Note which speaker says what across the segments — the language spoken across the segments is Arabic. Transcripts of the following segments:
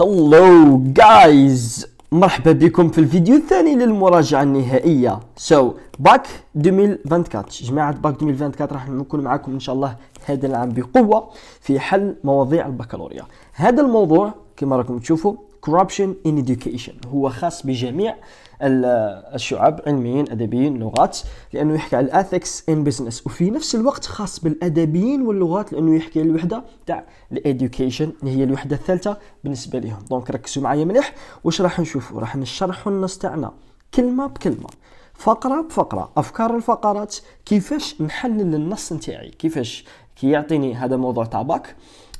Speaker 1: هلو جايز مرحبا بكم في الفيديو الثاني للمراجعة النهائية سو باك 2024 جماعة باك 2024 راح نكون معاكم إن شاء الله هذا العام بقوة في حل مواضيع البكالوريا هذا الموضوع كما راكم تشوفوا corruption in education هو خاص بجميع الشعب علميين ادبيين لغات لانه يحكي على الاثكس ان بزنس وفي نفس الوقت خاص بالادبيين واللغات لانه يحكي على الوحده تاع الادوكيشن اللي هي الوحده الثالثه بالنسبه لهم دونك ركزوا معايا مليح واش راح نشوفوا راح نشرحوا النص تاعنا كلمه بكلمه فقره بفقره افكار الفقرات كيفاش نحلل النص نتاعي كيفاش كي يعطيني هذا موضوع تاع باك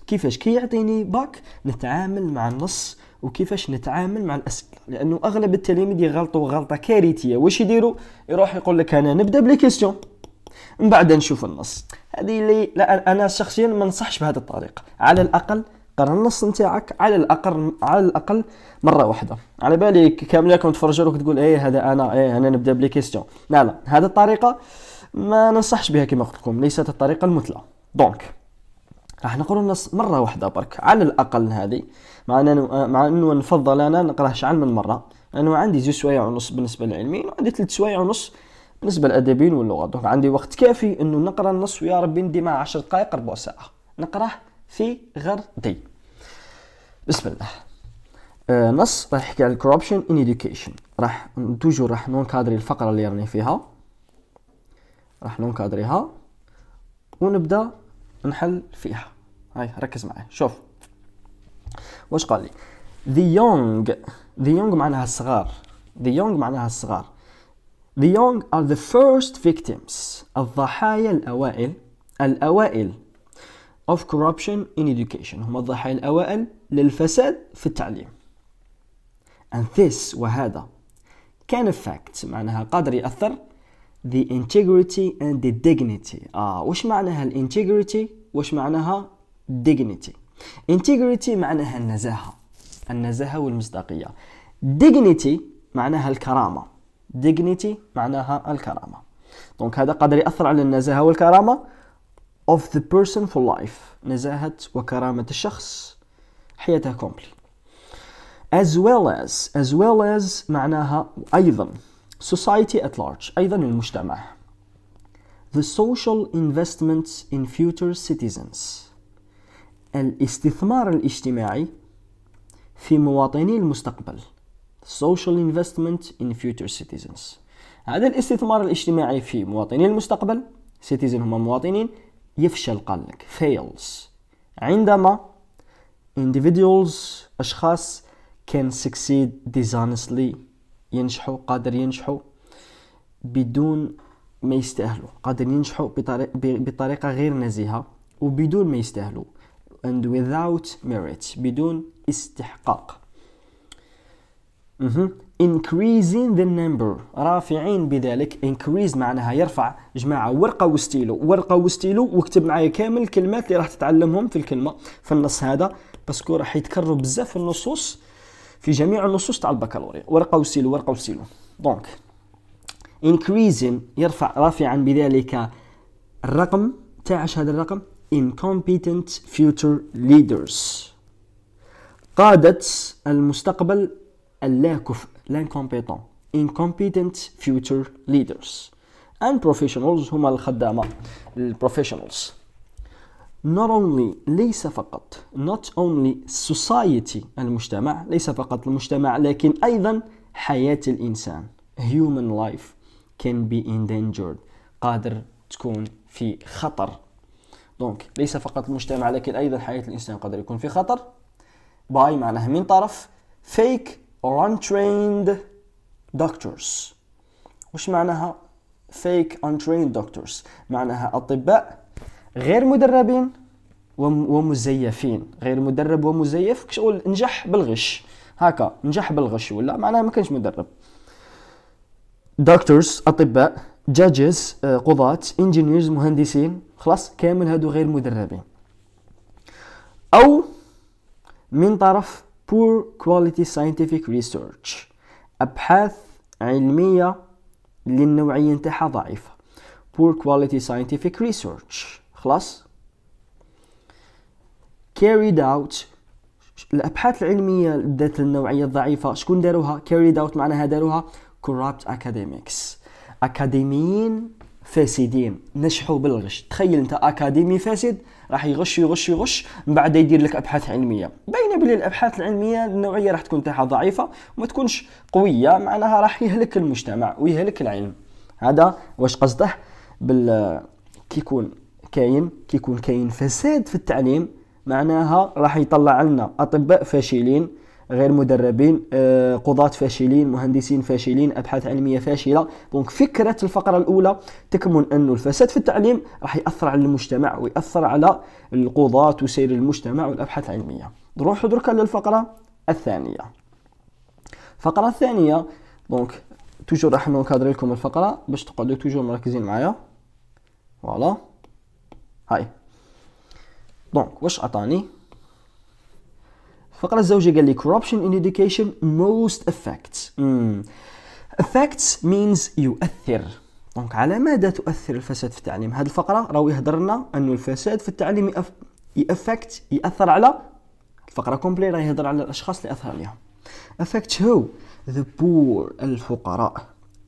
Speaker 1: كيفاش كي يعطيني باك نتعامل مع النص وكيفاش نتعامل مع الاسئله لانه اغلب التلاميذ يغلطوا غلطه كارثيه واش يديروا يروح يقول لك انا نبدا بلي كيسيون من بعد نشوف النص هذه اللي لا انا شخصيا ما نصحش بهذه الطريقه على الاقل قرا النص نتاعك على الاقل على الاقل مره واحده على بالي كاملكم تفرجوا لك تقول ايه هذا انا ايه انا نبدا بلي كيسيون لا لا هذه الطريقه ما ننصحش بها كما قلت لكم ليست الطريقه المثلى دونك راح نقرا النص مره واحده برك على الاقل هذه مع انه مع انه نفضل انا نقراه شحال من مره لانه عندي زوج سوايع ونص بالنسبه للعلميين وعندي ثلاث سوايع ونص بالنسبه للادبيين واللغه دونك عندي وقت كافي انه نقرا النص ويا ربي ندي مع 10 دقائق ربع ساعه نقراه في غردي بسم الله آه نص راح يحكي على الكوربشن ان education راح توجور راح نونكادري الفقره اللي راني فيها راح نونكادريها ونبدا نحل فيها هاي ركز معي شوف واش قال لي the young the young معناها الصغار the young معناها الصغار The young are the first victims الضحايا الأوائل الأوائل of corruption in education هم الضحايا الأوائل للفساد في التعليم and this وهذا can affect معناها قادر يأثر the integrity and the dignity آه وش معناها الانتجريتي وش معناها dignity integrity معناها النزاهة النزاهة والمصداقية dignity معناها الكرامة dignity معناها الكرامة دونك هذا قادر يأثر على النزاهة والكرامة of the person for life نزاهة وكرامة الشخص حياته كومبلي as well as as well as معناها أيضا society at large أيضا المجتمع the social investments in future citizens الاستثمار الاجتماعي في مواطني المستقبل social investment in future citizens هذا الاستثمار الاجتماعي في مواطني المستقبل citizen هم مواطنين يفشل قال لك fails عندما individuals أشخاص can succeed dishonestly ينجحوا قادر ينجحوا بدون ما يستاهلوا قادر ينجحوا بطريقة غير نزيهة وبدون ما يستاهلوا and without merit بدون استحقاق mm -hmm. increasing the number رافعين بذلك increase معناها يرفع جماعة ورقة وستيلو ورقة وستيلو واكتب معايا كامل الكلمات اللي راح تتعلمهم في الكلمة في النص هذا باسكو راح يتكرروا بزاف النصوص في جميع النصوص تاع البكالوريا ورقة وستيلو ورقة وستيلو دونك increasing يرفع رافعا بذلك الرقم تاع هذا الرقم incompetent future leaders قادة المستقبل اللا كفء incompetent incompetent future leaders and professionals هما الخدامة professionals not only ليس فقط not only society المجتمع ليس فقط المجتمع لكن أيضا حياة الإنسان human life can be endangered قادر تكون في خطر دونك ليس فقط المجتمع لكن أيضا حياة الإنسان قد يكون في خطر باي معناها من طرف فيك or untrained دكتورز وش معناها fake untrained دكتورز معناها أطباء غير مدربين ومزيفين غير مدرب ومزيف كشغل نجح بالغش هكا نجح بالغش ولا معناها ما كانش مدرب دكتورز اطباء جاجز آه، قضاة انجينيرز مهندسين خلاص كامل هادو غير مدربين او من طرف poor quality scientific research ابحاث علميه للنوعيه نتاعها ضعيفه poor quality scientific research خلاص carried out الابحاث العلميه ذات النوعيه الضعيفه شكون داروها carried out معناها داروها corrupt academics اكاديميين فاسدين نجحوا بالغش تخيل انت اكاديمي فاسد راح يغش يغش يغش من بعد يدير لك ابحاث علميه باينه بلي الابحاث العلميه النوعيه راح تكون تاعها ضعيفه وما تكونش قويه معناها راح يهلك المجتمع ويهلك العلم هذا واش قصده بال كيكون كاين كيكون كاين فساد في التعليم معناها راح يطلع لنا اطباء فاشلين غير مدربين آه، قضاة فاشلين مهندسين فاشلين أبحاث علمية فاشلة دونك فكرة الفقرة الأولى تكمن أن الفساد في التعليم راح يأثر على المجتمع ويأثر على القضاة وسير المجتمع والأبحاث العلمية نروحوا دركا للفقرة الثانية الفقرة الثانية دونك توجور راح نكادر لكم الفقرة باش تقعدوا توجور مركزين معايا فوالا هاي دونك واش عطاني فقرا الزوجة قال لي corruption in education most affects mm. affects means يؤثر دونك على ماذا تؤثر الفساد في التعليم هذه الفقره راهو يهضر لنا انه الفساد في التعليم يأفكت يأثر على الفقره كومبلي راه يهضر على الاشخاص اللي اثر عليهم affects who the poor الفقراء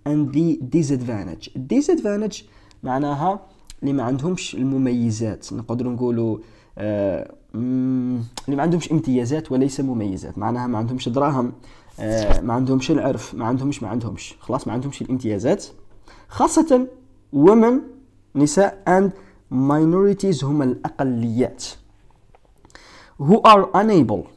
Speaker 1: and the disadvantage disadvantage معناها اللي ما عندهمش المميزات نقدروا نقولوا آه اللي ما عندهمش امتيازات وليس مميزات معناها ما عندهمش دراهم آه، ما عندهمش العرف ما عندهمش ما عندهمش خلاص ما عندهمش الامتيازات خاصة women نساء and minorities هما الأقليات who are unable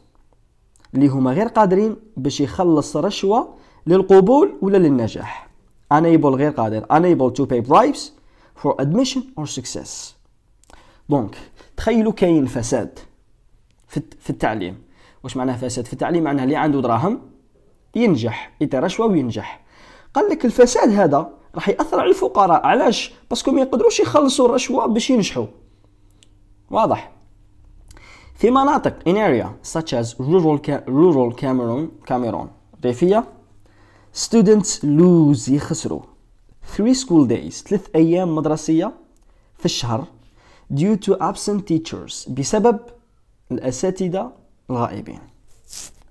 Speaker 1: اللي هما غير قادرين باش يخلص رشوة للقبول ولا للنجاح unable غير قادر unable to pay bribes for admission or success دونك تخيلوا كاين فساد في التعليم واش معناه فساد في التعليم معناه اللي عنده دراهم ينجح رشوه وينجح قال لك الفساد هذا راح ياثر على الفقراء علاش باسكو ما يقدروش يخلصوا الرشوه باش ينجحوا واضح في مناطق in area such as rural rural Cameroon Cameroon ريفية students lose يخسروا 3 school days 3 أيام مدرسية في الشهر due to absent teachers بسبب الأساتذة الغائبين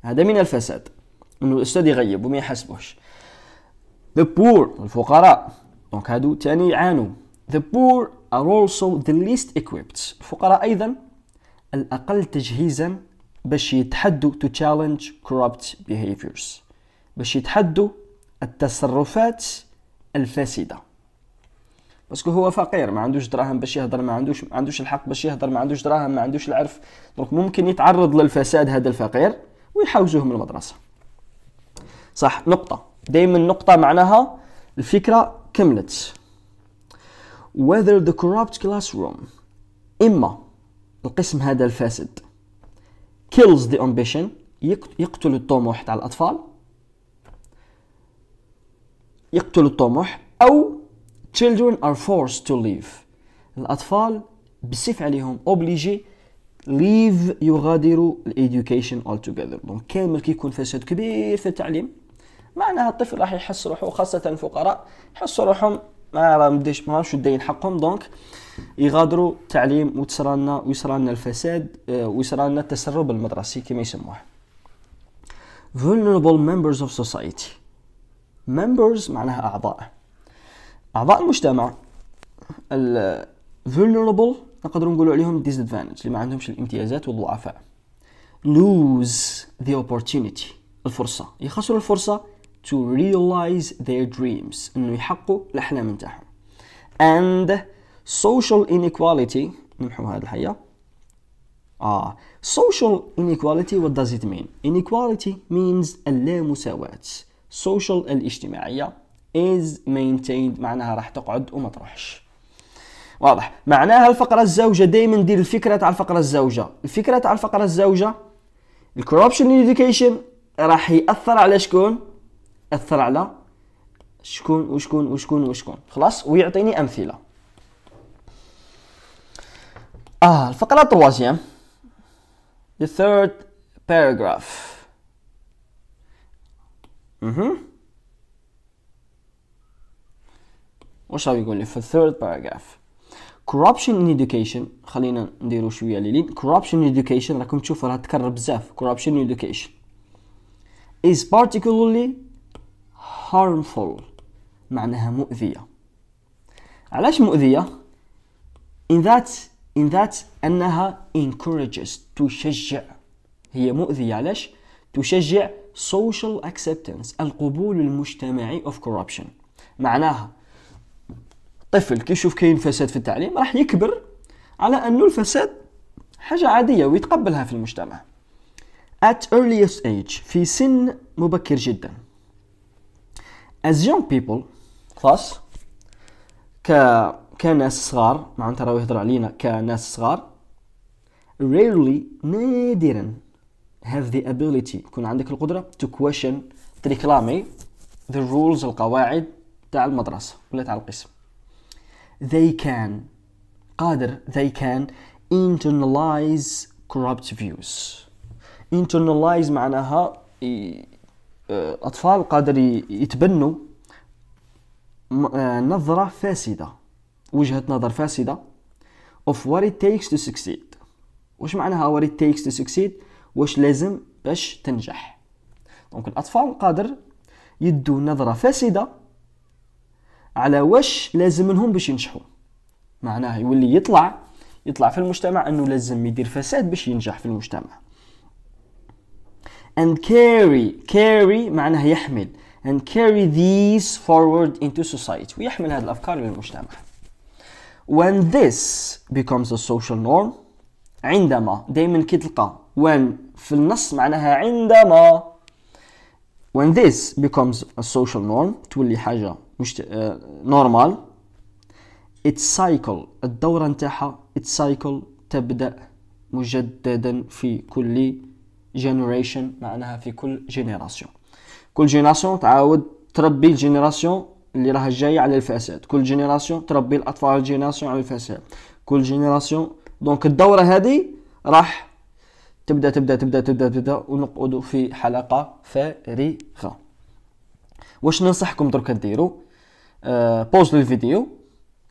Speaker 1: هذا من الفساد انه الاستاذ يغيب وما يحاسبوش the poor الفقراء دونك هادو تاني يعانوا the poor are also the least equipped الفقراء ايضا الاقل تجهيزا باش يتحدوا to challenge corrupt behaviors باش يتحدوا التصرفات الفاسده باسكو هو فقير ما عندوش دراهم باش يهضر ما عندوش ما عندوش الحق باش يهضر ما عندوش دراهم ما عندوش العرف دونك ممكن يتعرض للفساد هذا الفقير ويحوزوه من المدرسه صح نقطه دائما نقطة معناها الفكره كملت whether the corrupt classroom إما القسم هذا الفاسد kills the ambition يقتل الطموح تاع الأطفال يقتل الطموح أو children are forced to leave الأطفال بصف عليهم obligé leave يغادروا اول altogether دونك كامل كيكون فساد كبير في التعليم معناها الطفل راح يحس روحه خاصة الفقراء يحسوا روحهم ما راه مديش ما داين حقهم دونك يغادروا التعليم وتصرالنا ويصرالنا الفساد آه، ويصرالنا التسرب المدرسي كما يسموه vulnerable members of society members معناها أعضاء اعضاء المجتمع ال vulnerable نقدروا نقولوا عليهم disadvantage اللي ما عندهمش الامتيازات والضعفاء lose the opportunity الفرصة يخسروا الفرصة to realize their dreams انه يحققوا الاحلام نتاعهم and social inequality نمحو هذه الحية آه social inequality what does it mean inequality means اللامساواة social الاجتماعية is maintained معناها راح تقعد وما تروحش واضح معناها الفقره الزوجه دائما ندير الفكره تاع الفقره الزوجه الفكره تاع الفقره الزوجه الكوربشن education راح ياثر على شكون اثر على شكون وشكون وشكون وشكون خلاص ويعطيني امثله اه الفقره الثالثة the third paragraph mm -hmm. واش راه يقول لي في الثيرد باراجراف corruption in education خلينا نديرو شويه ليلين corruption in education راكم تشوفوا راه تكرر بزاف corruption in education is particularly harmful معناها مؤذيه علاش مؤذيه in that in that انها encourages تشجع هي مؤذيه علاش تشجع social acceptance القبول المجتمعي of corruption معناها طفل كي يشوف كاين فساد في التعليم راح يكبر على انه الفساد حاجه عاديه ويتقبلها في المجتمع at earliest age في سن مبكر جدا as young people خلاص ك كناس صغار انت راهو يهضروا علينا كناس صغار rarely نادرا have the ability يكون عندك القدرة to question to reclaim the rules القواعد تاع المدرسة ولا تاع القسم they can قادر they can internalize corrupt views internalize معناها آه، أطفال قادر يتبنوا آه، نظرة فاسدة وجهة نظر فاسدة of what it takes to succeed واش معناها what it takes to succeed واش لازم باش تنجح دونك الأطفال قادر يدوا نظرة فاسدة على واش لازم منهم باش ينجحوا معناه يولي يطلع يطلع في المجتمع انه لازم يدير فساد باش ينجح في المجتمع and carry carry معناه يحمل and carry these forward into society ويحمل هذه الافكار للمجتمع when this becomes a social norm عندما دائما كي تلقى when في النص معناها عندما when this becomes a social norm تولي حاجة مش آه، normal its cycle الدورة نتاعها its cycle تبدأ مجددا في كل generation معناها في كل generation كل generation تعاود تربي الجينيراسيون اللي راها جاية على الفساد كل جينيراسيون تربي الأطفال الجينيراسيون على الفساد كل جينيراسيون دونك الدورة هذه راح تبدا تبدا تبدا تبدا تبدا ونقعد في حلقه فارغه واش ننصحكم دركا ديروا آه بوز الفيديو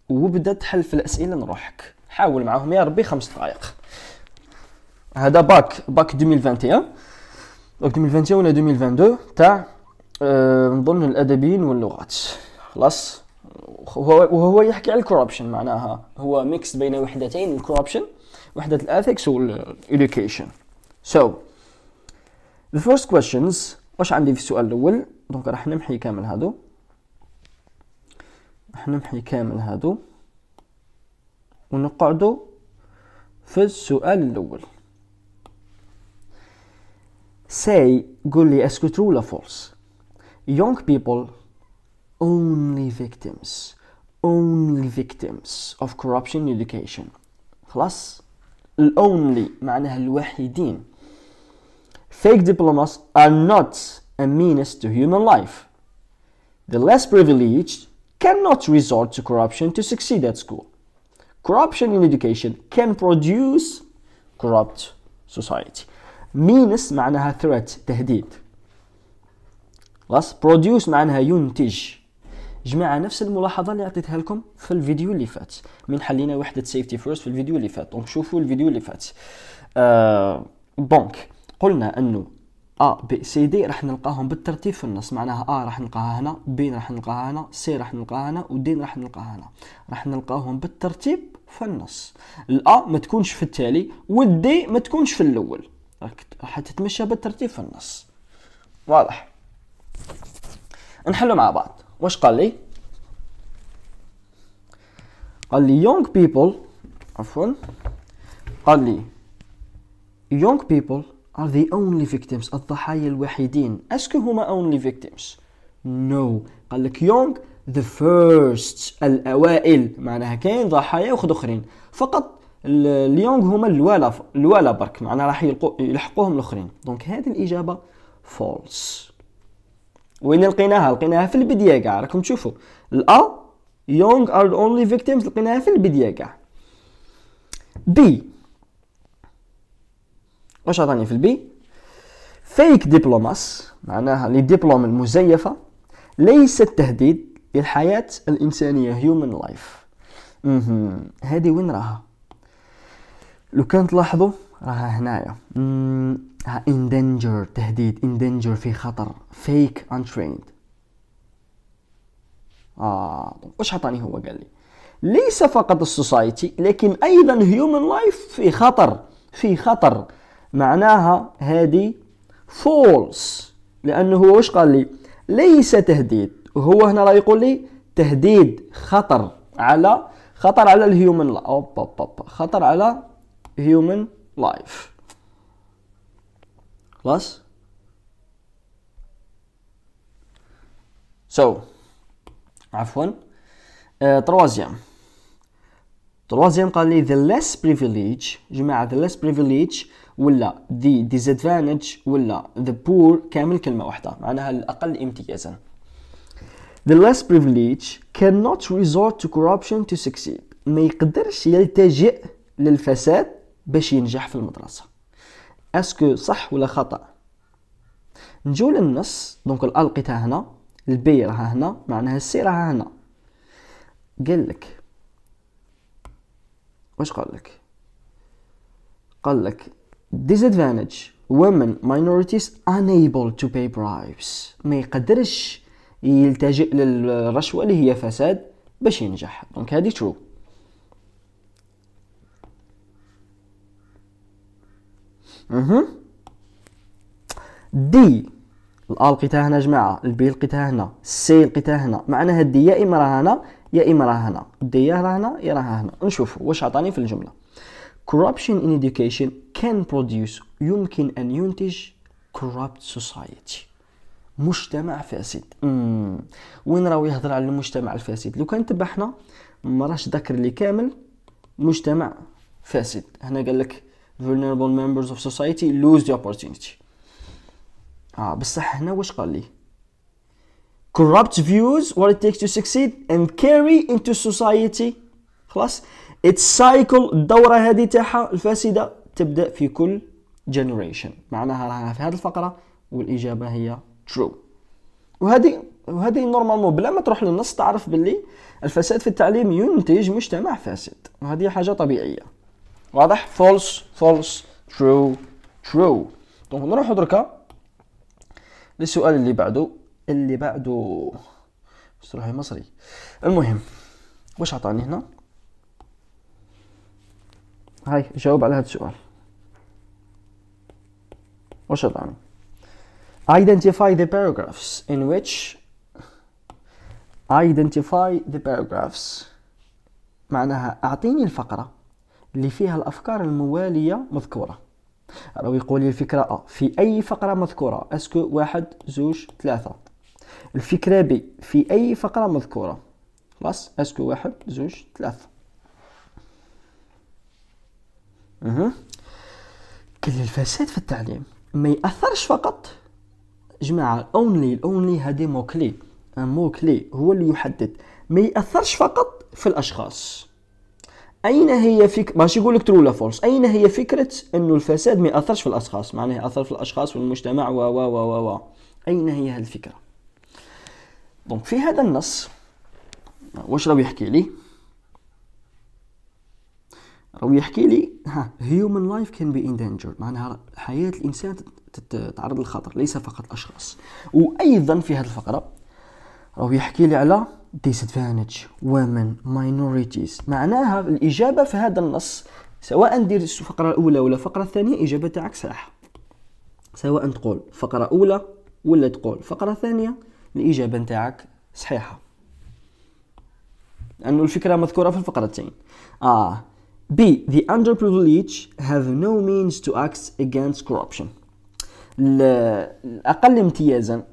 Speaker 1: وبدا تحل في الاسئله نروحك حاول معاهم يا ربي خمس دقائق هذا باك باك 2021 باك 2021 ولا 2022 تاع آه نظن الادبيين واللغات خلاص وهو يحكي على الكوربشن معناها هو ميكس بين وحدتين الكوربشن وحده الاثكس والإدوكيشن So, the first questions واش عندي في السؤال الأول دونك راح نمحي كامل هادو راح نمحي كامل هادو ونقعدو في السؤال الأول say قول لي اسكو true ولا false young people only victims only victims of corruption in education خلاص الاونلي معناها الوحيدين fake diplomas are not a menace to human life. The less privileged cannot resort to corruption to succeed at school. Corruption in education can produce corrupt society. menace معناها threat تهديد. Last, produce معناها ينتج. جماعة نفس الملاحظة اللي عطيتها لكم في الفيديو اللي فات من حلينا وحدة Safety First في الفيديو اللي فات دونك شوفوا الفيديو اللي فات. أه قلنا انه ا آه، بي سي دي راح نلقاهم بالترتيب في النص معناها ا راح نلقاها هنا بي راح نلقاها هنا سي راح نلقاها هنا ودين راح نلقاها هنا راح نلقاهم بالترتيب في النص الا ما تكونش في التالي والدي ما تكونش في الاول راح تتمشى بالترتيب في النص واضح نحلو مع بعض واش قال لي قال لي young people عفوا قال لي young people are the only victims الضحايا الوحيدين اسكو هما only victims no قال لك يونغ the first الاوائل معناها كاين ضحايا وخد اخرين فقط اليونغ هما الوالا الوالا برك معناها راح يلحقوهم الاخرين دونك هذه الاجابه فولس وين لقيناها لقيناها في البدايه كاع راكم تشوفوا الا يونغ ار اونلي فيكتيمز لقيناها في البدايه كاع بي واش عطاني في البي فيك ديبلوماس معناها لي ديبلوم المزيفة ليست تهديد للحياة الإنسانية هيومن لايف هذه وين راها لو كان تلاحظوا راها هنايا ها in danger تهديد in danger في خطر fake untrained آه واش عطاني هو قال لي ليس فقط السوسايتي لكن أيضا هيومن لايف في خطر في خطر معناها هذه فولس لانه هو واش قال لي ليس تهديد هو هنا راه يقول لي تهديد خطر على خطر على الهيومن لايف خطر على هيومن لايف خلاص سو so, عفوا آه، تروازيام uh, تروازيام قال لي the less privilege جماعة the less privilege ولا the disadvantage ولا the poor كامل كلمه واحده معناها الاقل امتيازا The less privileged cannot resort to corruption to succeed. ما يقدرش يلتجئ للفساد باش ينجح في المدرسة. اسكو صح ولا خطأ؟ نجو للنص دونك الألقي تاع هنا البي راها هنا معناها السي راها هنا قال لك واش قال لك قال لك disadvantage women minorities unable to pay bribes ما يقدرش يلتجئ للرشوة اللي هي فساد باش ينجح دونك هادي ترو اها دي الأ لقيتها هنا جماعة البي لقيتها هنا السي لقيتها هنا معناها الدي يا إما راه هنا يا إما راه هنا الدي يا هنا يا راه هنا نشوفوا واش عطاني في الجملة corruption in education can produce يمكن أن ينتج corrupt society مجتمع فاسد مم. وين راهو يهضر على المجتمع الفاسد لو كان تبع حنا ما راش ذكر لي كامل مجتمع فاسد هنا قال لك vulnerable members of society lose the opportunity اه بصح هنا واش قال لي corrupt views what it takes to succeed and carry into society خلاص سايكل الدوره هذه تاعها الفاسده تبدا في كل generation معناها راها في هذه الفقره والاجابه هي true وهذه وهذه نورمالمون بلا ما تروح للنص تعرف باللي الفساد في التعليم ينتج مجتمع فاسد وهذه حاجه طبيعيه واضح false false true true دونك نروحوا دركا للسؤال اللي بعده اللي بعده مصري المهم واش عطاني هنا هاي جاوب على هذا السؤال وش طبعا identify the paragraphs in which identify the paragraphs معناها أعطيني الفقرة اللي فيها الأفكار الموالية مذكورة راهو يقول لي الفكرة أ آه، في أي فقرة مذكورة أسكو واحد زوج ثلاثة الفكرة ب في أي فقرة مذكورة خلاص أسكو واحد زوج ثلاثة اها كل الفساد في التعليم ما ياثرش فقط جماعه الاونلي الاونلي هذه مو كلي أه، مو كلي هو اللي يحدد ما ياثرش فقط في الاشخاص اين هي فيك ماشي يقول لك ترو ولا فولس اين هي فكره انه الفساد ما ياثرش في الاشخاص معناه ياثر في الاشخاص والمجتمع و و و و اين هي هذه الفكره دونك في هذا النص واش راهو يحكي لي راهو يحكي لي ها هيومن لايف كان بي اندانجر معناها حياه الانسان تتعرض للخطر ليس فقط الاشخاص وايضا في هذه الفقره راهو يحكي لي على disadvantage women minorities معناها الاجابه في هذا النص سواء دير الفقره الاولى ولا الفقره الثانيه الاجابه تاعك صح سواء تقول فقره اولى ولا تقول فقره ثانيه الاجابه نتاعك صحيحه لانه الفكره مذكوره في الفقرتين اه B. The underprivileged have no means to act against corruption. الأقل امتيازا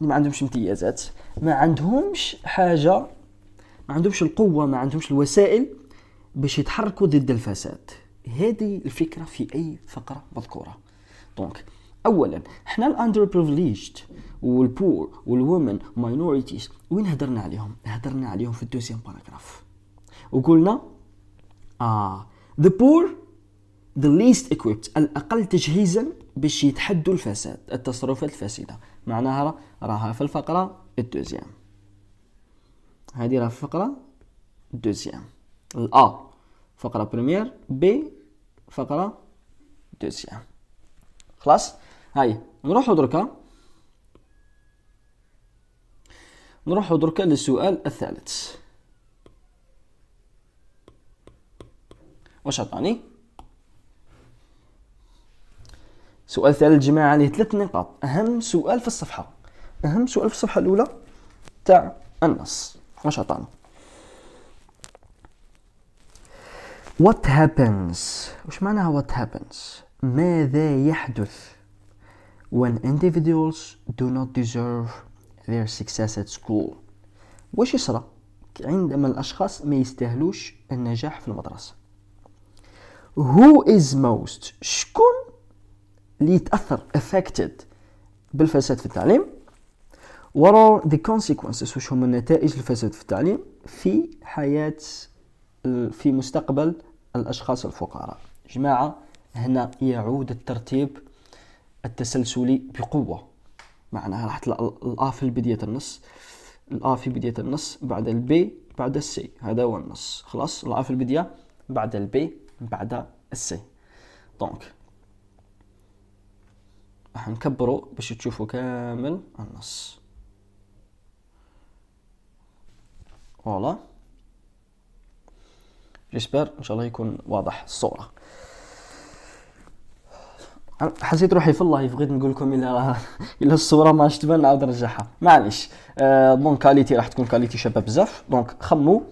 Speaker 1: ما عندهمش امتيازات ما عندهمش حاجة ما عندهمش القوة ما عندهمش الوسائل باش يتحركوا ضد الفساد هذه الفكرة في أي فقرة مذكورة دونك أولا حنا الأندر بريفليجد والبور والومن ماينوريتيز وين هدرنا عليهم هدرنا عليهم في الدوزيام باراجراف وقلنا اه the poor the least equipped الاقل تجهيزا باش يتحدوا الفساد التصرفات الفاسده معناها راها في الفقره الدوزيام هذه راها في الفقره الدوزيام الأ فقره بريمير ب فقره دوزيام خلاص هاي نروحوا دركا نروحوا دركا للسؤال الثالث واش عطاني سؤال ثالث جماعة عليه ثلاث نقاط أهم سؤال في الصفحة أهم سؤال في الصفحة الأولى تاع النص واش عطانا What happens واش معناها what happens ماذا يحدث when individuals do not deserve their success at school واش يصرى عندما الأشخاص ما يستاهلوش النجاح في المدرسة هو از موست شكون اللي يتاثر افكتد بالفساد في التعليم what are the consequences وش نتائج الفساد في التعليم في حياه في مستقبل الاشخاص الفقراء جماعه هنا يعود الترتيب التسلسلي بقوه معناها راح راحت الأ في بداية النص الأ في بداية النص بعد البي بعد السي هذا هو النص خلاص الأ في البداية بعد البي بعد السي دونك راح نكبرو باش تشوفو كامل النص فوالا جيسبر ان شاء الله يكون واضح الصوره حسيت روحي في الله بغيت نقول لكم الا الا الصوره ما تبان نعاود نرجعها معليش دونك euh, كاليتي راح تكون كاليتي شابه بزاف دونك خمو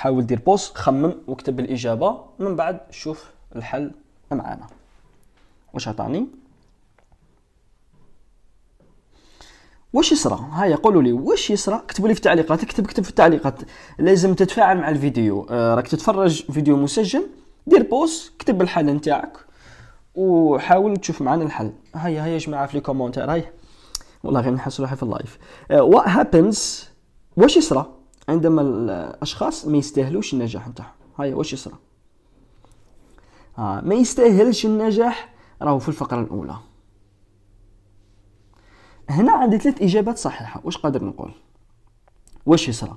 Speaker 1: حاول دير بوست خمم واكتب الاجابه من بعد شوف الحل معانا واش عطاني واش يصرى هيا قولوا لي واش يصرى كتبوا لي في التعليقات كتب كتب في التعليقات لازم تتفاعل مع الفيديو آه راك تتفرج فيديو مسجل دير بوست كتب الحل نتاعك وحاول تشوف معنا الحل هيا هيا يا جماعه في لي كومونتير هيا والله غير نحس روحي في اللايف وات هابنز واش يصرى عندما الاشخاص ما يستاهلوش النجاح نتاعهم هاي واش يصرى آه ما يستاهلش النجاح راهو في الفقره الاولى هنا عندي ثلاث اجابات صحيحه واش قادر نقول واش يصرى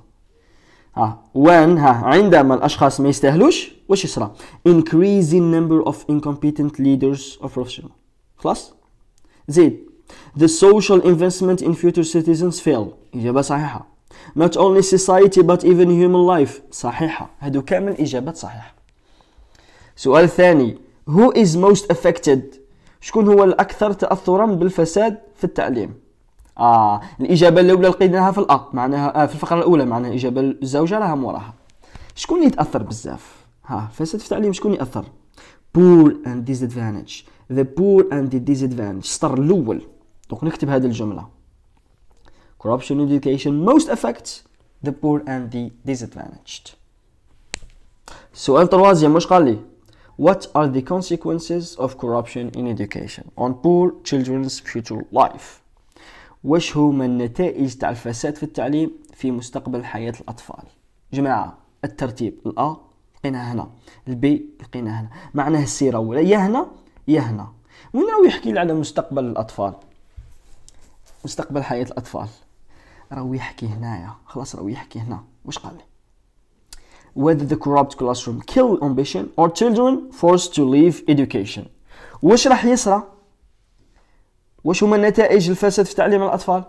Speaker 1: ها آه، وان ها عندما الاشخاص ما يستاهلوش واش يصرى increasing number of incompetent leaders of profession خلاص زيد the social investment in future citizens fail اجابه صحيحه not only society but even human life صحيحة هادو كامل إجابات صحيحة سؤال ثاني who is most affected شكون هو الأكثر تأثرا بالفساد في التعليم آه الإجابة الأولى لقيناها في الأ معناها آه في الفقرة الأولى معناها الإجابة الزوجة راها موراها شكون اللي يتأثر بزاف ها فساد في التعليم شكون يأثر poor and disadvantage the poor and the disadvantage السطر الأول دونك نكتب هذه الجملة Corruption in education most affects the poor and the disadvantaged. سؤال طروازي مش قال لي What are the consequences of corruption in education on poor children's future life? وش هما النتائج تاع الفساد في التعليم في مستقبل حياة الأطفال؟ جماعة الترتيب الأ لقيناها هنا البي لقيناها هنا معناه السيرة ولا يا هنا يا هنا وين راهو يحكي لي على مستقبل الأطفال مستقبل حياة الأطفال راهو يحكي هنايا خلاص راهو يحكي هنا واش قال لي whether the corrupt classroom kill ambition or children forced to leave education واش راح يصرى واش هما نتائج الفساد في تعليم الاطفال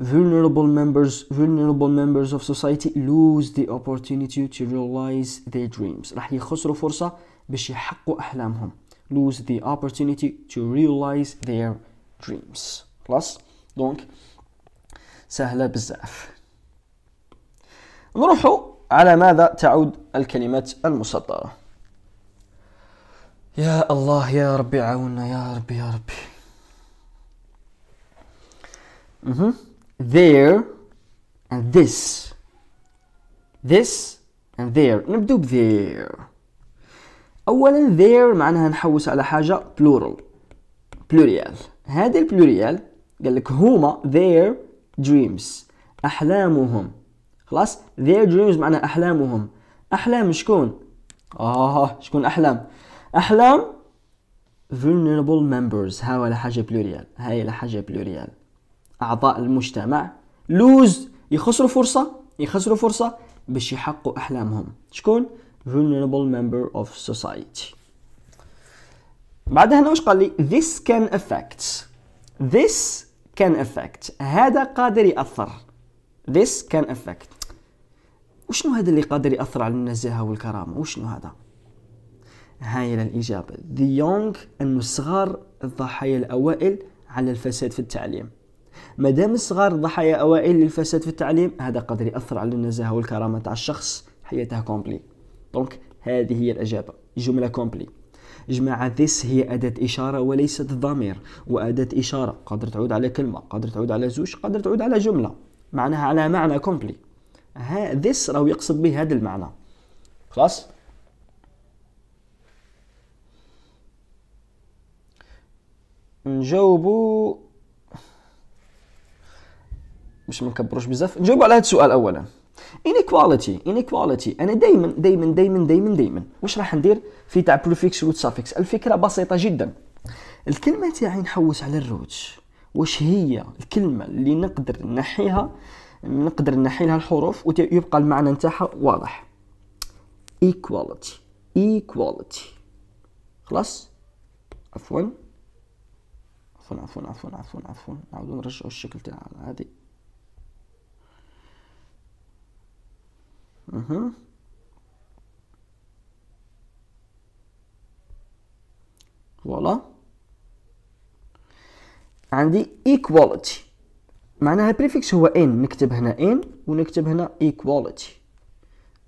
Speaker 1: vulnerable members vulnerable members of society lose the opportunity to realize their dreams راح يخسروا فرصه باش يحققوا احلامهم lose the opportunity to realize their dreams خلاص دونك سهلة بزاف نروح على ماذا تعود الكلمات المسطرة يا الله يا ربي عاونا يا ربي يا ربي mm there and this this and there نبدو ب اولا there معناها نحوس على حاجه plural plurial هذه البلوريال قال لك هما there dreams أحلامهم خلاص their dreams معناها أحلامهم أحلام شكون؟ آه شكون أحلام؟ أحلام vulnerable members ها ولا حاجة بلوريال هاي حاجه بلوريال أعضاء المجتمع lose يخسروا فرصة يخسروا فرصة باش يحققوا أحلامهم شكون؟ vulnerable member of society بعدها هنا واش قال لي this can affect this can affect هذا قادر يأثر this can affect وشنو هذا اللي قادر يأثر على النزاهة والكرامة وشنو هذا هاي الإجابة the young أنه الصغار الضحايا الأوائل على الفساد في التعليم ما دام الصغار ضحايا أوائل للفساد في التعليم هذا قادر يأثر على النزاهة والكرامة تاع الشخص حياته كومبلي دونك هذه هي الإجابة جملة كومبلي جماعة this هي أداة إشارة وليست ضمير وأداة إشارة قادر تعود على كلمة قادر تعود على زوج قادر تعود على جملة معناها على معنى كومبلي ها this راهو يقصد به هذا المعنى خلاص نجاوبوا باش ما نكبروش بزاف نجاوبوا على هذا السؤال اولا inequality inequality انا دائما دائما دائما دائما دائما واش راح ندير في تاع بروفيكس روت سافيكس الفكره بسيطه جدا الكلمه تاعي نحوس على الروت واش هي الكلمه اللي نقدر نحيها نقدر نحي لها الحروف ويبقى المعنى نتاعها واضح equality equality خلاص عفوا عفوا عفوا عفوا عفوا عفوا نعاودو نرجعو الشكل تاعها هذه فوالا عندي equality معناها البريفكس هو ان نكتب هنا ان ونكتب هنا equality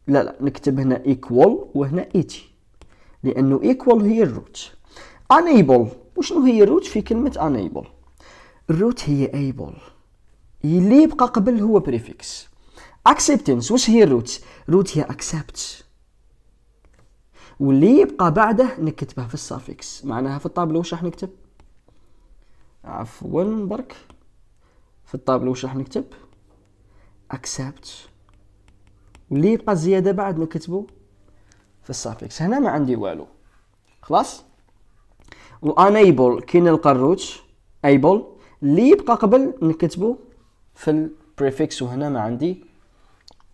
Speaker 1: لا لا نكتب هنا equal وهنا it لانه equal هي الروت unable وشنو هي الروت في كلمه unable الروت هي able اللي يبقى قبل هو بريفكس acceptance واش هي الروت الروت هي accept واللي يبقى بعده نكتبه في السافكس معناها في الطابلو واش راح نكتب عفوا برك في الطابلو واش راح نكتب accept واللي يبقى زيادة بعد نكتبو في السافكس هنا ما عندي والو خلاص و unable كي نلقى الروت able اللي يبقى قبل نكتبو في البريفكس وهنا ما عندي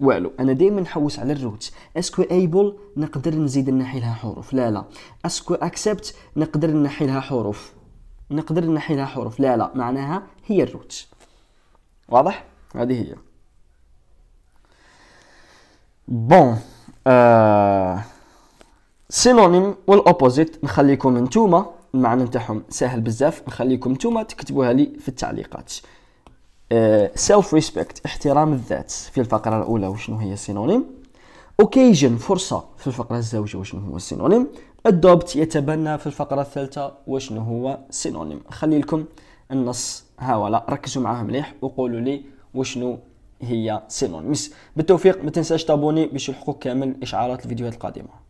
Speaker 1: والو انا دائما نحوس على الروت اسكو ايبل نقدر نزيد نحي لها حروف لا لا اسكو اكسبت نقدر نحي لها حروف نقدر نحي لها حروف لا لا معناها هي الروت واضح هذه هي بون آه. سينونيم والاوبوزيت نخليكم نتوما المعنى نتاعهم سهل بزاف نخليكم نتوما تكتبوها لي في التعليقات سيلف آه، ريسبكت احترام الذات في الفقره الاولى وشنو هي السينونيم اوكيجن فرصه في الفقره الزوجه وشنو هو السينونيم ادوبت يتبنى في الفقره الثالثه وشنو هو السينونيم خلي لكم النص هاولا ركزوا معاه مليح وقولوا لي وشنو هي سينونيم بالتوفيق ما تنساش تابوني باش يلحقوك كامل اشعارات الفيديوهات القادمه